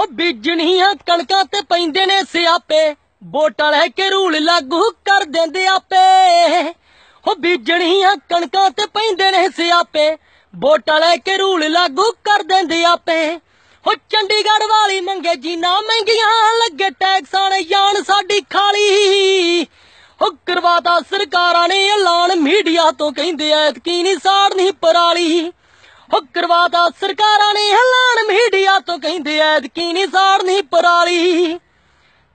ਉਹ ਬੀਜਣੀਆਂ ਕਣਕਾਂ ਤੇ ਪੈਂਦੇ ਨੇ ਸਿਆਪੇ ਬੋਟਾ ਲੈ ਕੇ ਰੂਲ ਲਾਗੂ ਕਰ ਦਿੰਦੇ ਆਪੇ ਉਹ ਬੀਜਣੀਆਂ ਕਣਕਾਂ ਤੇ ਪੈਂਦੇ ਨੇ ਸਿਆਪੇ ਬੋਟਾ ਲੈ ਕੇ ਰੂਲ ਲਾਗੂ ਕਰ ਦਿੰਦੇ ਆਪੇ ਹੋ ਚੰਡੀਗੜ੍ਹ ਵਾਲੀ ਮੰਗੇ ਜੀ ਨਾ ਮਹਿੰਗੀਆਂ ਲੱਗੇ ਟੈਕਸਾਂ ਨੇ ਜਾਨ ਸਾਡੀ ਖਾਲੀ ਹੋ ਕਰਵਾਤਾ ਸਰਕਾਰਾਂ ਨੇ ਐਲਾਨ ਮੀਡੀਆ ਤੋਂ ਕਹਿੰਦੇ ਐਤਕੀ ਨਹੀਂ ਸਾੜ ਨਹੀਂ ਪਰਾਲੀ ਹੋ ਕਰਵਾਦਾ ਸਰਕਾਰਾਂ ਨੇ ਹਲਾਨ ਮੀਡੀਆ ਤੋਂ ਕਹਿੰਦੇ ਕੀ ਨਹੀਂ ਸਾੜਨੀ ਪਰਾਲੀ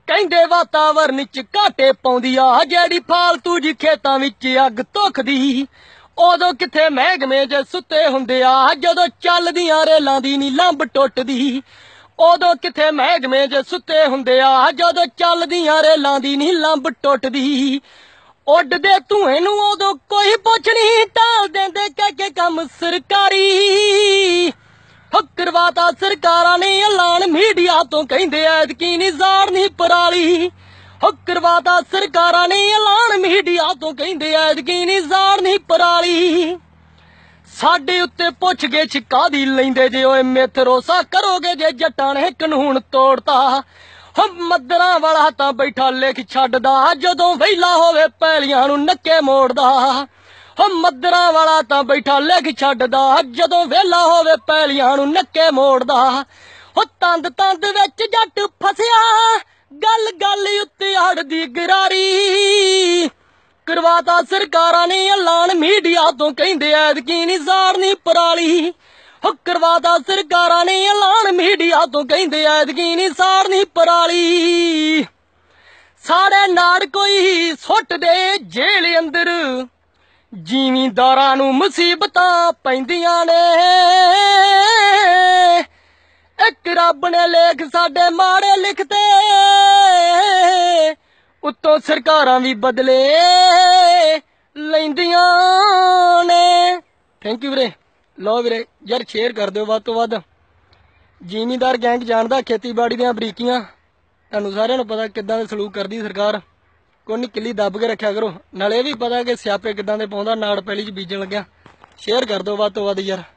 ਕਹਿੰਦੇ ਵਾਤਾਵਰਨ ਚ ਘਾਟੇ ਪਾਉਂਦੀ ਆ ਜਿਹੜੀ ਫਾਲਤੂ ਜੀ ਖੇਤਾਂ ਵਿੱਚ ਅੱਗ ਧੁਖਦੀ ਉਦੋਂ ਕਿੱਥੇ ਮਹਿਗਮੇ ਜੇ ਸੁੱਤੇ ਹੁੰਦੇ ਆ ਜਦੋਂ ਚੱਲਦੀਆਂ ਰੇਲਾਂ ਦੀ ਨੀ ਲੰਬ ਟੁੱਟਦੀ ਉਦੋਂ ਕਿੱਥੇ ਮਹਿਗਮੇ ਜੇ ਸੁੱਤੇ ਹੁੰਦੇ ਆ ਜਦੋਂ ਚੱਲਦੀਆਂ ਰੇਲਾਂ ਦੀ ਨੀ ਲੰਬ ਟੁੱਟਦੀ ਉੱਡਦੇ ਧੂਏ ਨੂੰ ਉਦੋਂ ਕੋਈ ਪੁੱਛ ਨਹੀਂ ਟਾਲਦੇ ਕੰਮ ਸਰਕਾਰੀ ਫੱਕਰਵਾਤਾ ਸਰਕਾਰਾਂ ਨੇ ਐਲਾਨ ਮੀਡੀਆ ਤੋਂ ਕਹਿੰਦੇ ਕਿ ਨਹੀਂ ਜ਼ਾਰ ਨਹੀਂ ਪਰਾਲੀ ਫੱਕਰਵਾਤਾ ਸਰਕਾਰਾਂ ਨੇ ਐਲਾਨ ਮੀਡੀਆ ਤੋਂ ਕਹਿੰਦੇ ਕਿ ਨਹੀਂ ਜ਼ਾਰ ਨਹੀਂ ਪਰਾਲੀ ਸਾਡੇ ਉੱਤੇ ਪੁੱਛ ਗਏ ਛਕਾ ਦੀ ਲੈਂਦੇ ਜੇ ਓਏ ਮਿੱਥਰੋਸਾ ਕਰੋਗੇ ਜੇ ਜੱਟਾਂ ਨੇ ਕਾਨੂੰਨ ਤੋੜਤਾ ਹਮ ਮਦਰਾਂ ਵਾਲਾ ਤਾਂ ਬੈਠਾ ਲਿਖ ਛੱਡਦਾ ਜਦੋਂ ਵਹਿਲਾ ਹੋਵੇ ਪੈਲੀਆਂ ਨੂੰ ਨੱਕੇ ਮੋੜਦਾ ਹਮ ਮੱਦਰਾ ਵਾਲਾ ਤਾਂ ਬੈਠਾ ਲਿਖ ਛੱਡਦਾ ਜਦੋਂ ਵੇਲਾ ਹੋਵੇ ਪੈਲੀਆਂ ਨੂੰ ਨੱਕੇ ਮੋੜਦਾ ਹੋ ਤੰਦ ਤੰਦ ਵਿੱਚ ਜੱਟ ਫਸਿਆ ਗੱਲ ਗੱਲ ਉੱਤੇ ਹੜਦੀ ਗਰਾਰੀ ਕਰਵਾਤਾ ਸਰਕਾਰਾਂ ਨੇ ਐਲਾਨ ਮੀਡੀਆ ਤੋਂ ਕਹਿੰਦੇ ਕਿ ਨਹੀਂ ਜ਼ਾੜਨੀ ਪਰਾਲੀ ਹੋ ਕਰਵਾਤਾ ਸਰਕਾਰਾਂ ਨੇ ਐਲਾਨ ਮੀਡੀਆ ਤੋਂ ਕਹਿੰਦੇ ਕਿ ਨਹੀਂ ਜ਼ਾੜਨੀ ਪਰਾਲੀ ਸਾਡੇ ਨਾਲ ਕੋਈ ਸੁੱਟ ਦੇ ਜੇ ਜੀਵੀਂਦਾਰਾਂ ਨੂੰ ਮੁਸੀਬਤਾਂ ਪੈਂਦੀਆਂ ਨੇ ਇੱਕ ਰੱਬ ਨੇ ਲੇਖ ਸਾਡੇ ਮਾੜੇ ਲਿਖਤੇ ਉੱਤੋਂ ਸਰਕਾਰਾਂ ਵੀ ਬਦਲੇ ਲੈਂਦੀਆਂ ਨੇ ਥੈਂਕ ਯੂ ਵੀਰੇ ਲੋ ਵੀਰੇ ਯਾਰ ਸ਼ੇਅਰ ਕਰ ਦਿਓ ਵੱਧ ਤੋਂ ਵੱਧ ਜ਼ਿਮੀਂਦਾਰ ਗੈਂਗ ਜਾਣਦਾ ਖੇਤੀਬਾੜੀ ਦੀਆਂ ਬਰੀਕੀਆਂ ਤੁਹਾਨੂੰ ਸਾਰਿਆਂ ਨੂੰ ਪਤਾ ਕਿੱਦਾਂ ਦਾ ਸਲੂਕ ਕਰਦੀ ਸਰਕਾਰ ਕੋਈ ਨਹੀਂ ਕਿੱਲੀ ਦੱਬ ਕੇ ਰੱਖਿਆ ਕਰੋ ਨਾਲੇ ਇਹ ਵੀ ਪਤਾ ਕਿ ਸਿਆਪੇ ਕਿਦਾਂ ਦੇ ਪਾਉਂਦਾ ਨਾੜ ਪੈਲੀ 'ਚ ਬੀਜਣ ਲੱਗਿਆ ਸ਼ੇਅਰ ਕਰ ਦਿਓ ਵੱਧ ਤੋਂ ਵੱਧ ਯਾਰ